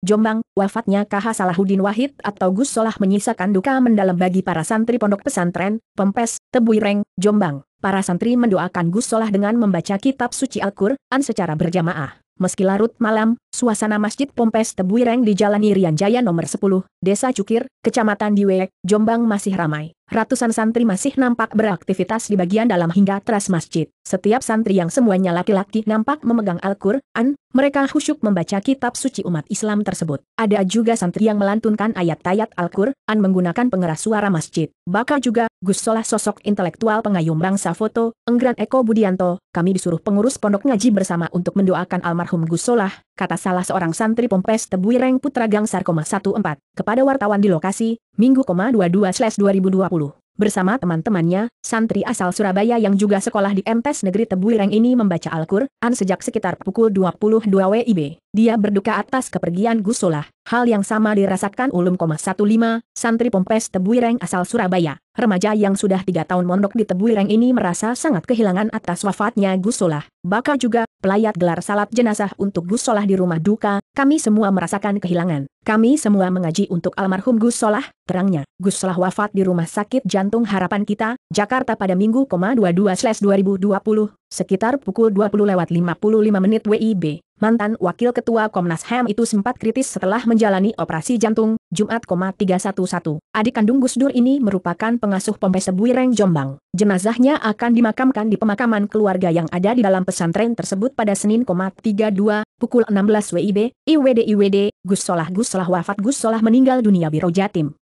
Jombang, wafatnya KH Salahuddin Wahid atau Gus Solah menyisakan duka mendalam bagi para santri pondok pesantren, Pempes, Tebuireng, Jombang. Para santri mendoakan Gus Solah dengan membaca kitab suci Al-Qur'an secara berjamaah meski larut malam, suasana Masjid Pompes Tebuireng di Jalan Irian Jaya nomor 10, Desa Cukir, Kecamatan Diwek, Jombang masih ramai. Ratusan santri masih nampak beraktivitas di bagian dalam hingga teras masjid. Setiap santri yang semuanya laki-laki nampak memegang Al-Qur'an, mereka khusyuk membaca kitab suci umat Islam tersebut. Ada juga santri yang melantunkan ayat-ayat Al-Qur'an menggunakan pengeras suara masjid. Bakal juga Gus Solah sosok intelektual pengayum bangsa foto, Enggran Eko Budianto, kami disuruh pengurus pondok ngaji bersama untuk mendoakan almarhum Gus Solah, kata salah seorang santri Pompes Tebuireng Putra Gangsar, 14 kepada wartawan di lokasi, Minggu 22/2020. Bersama teman-temannya, santri asal Surabaya yang juga sekolah di MTs Negeri Tebuireng ini membaca Al-Qur'an sejak sekitar pukul 22 WIB. Dia berduka atas kepergian Gus Solah. Hal yang sama dirasakan Ulum, 15 santri Pompes Tebuireng asal Surabaya. Remaja yang sudah tiga tahun mondok di Tebuireng ini merasa sangat kehilangan atas wafatnya Gus Solah. Bakal juga, pelayat gelar salat jenazah untuk Gus Solah di rumah duka, kami semua merasakan kehilangan. Kami semua mengaji untuk almarhum Gus Solah. terangnya. Gus Solah wafat di rumah sakit jantung harapan kita, Jakarta pada Minggu, 22-2020, sekitar pukul 20 lewat 55 menit WIB mantan Wakil Ketua Komnas HAM itu sempat kritis setelah menjalani operasi jantung, Jumat, 311. Adik kandung Gus Dur ini merupakan pengasuh pom Buireng Jombang. Jenazahnya akan dimakamkan di pemakaman keluarga yang ada di dalam pesantren tersebut pada Senin, 32, pukul 16 WIB, IWD IWD, Gus Solah Gus Solah wafat Gus Solah meninggal dunia Biro Jatim.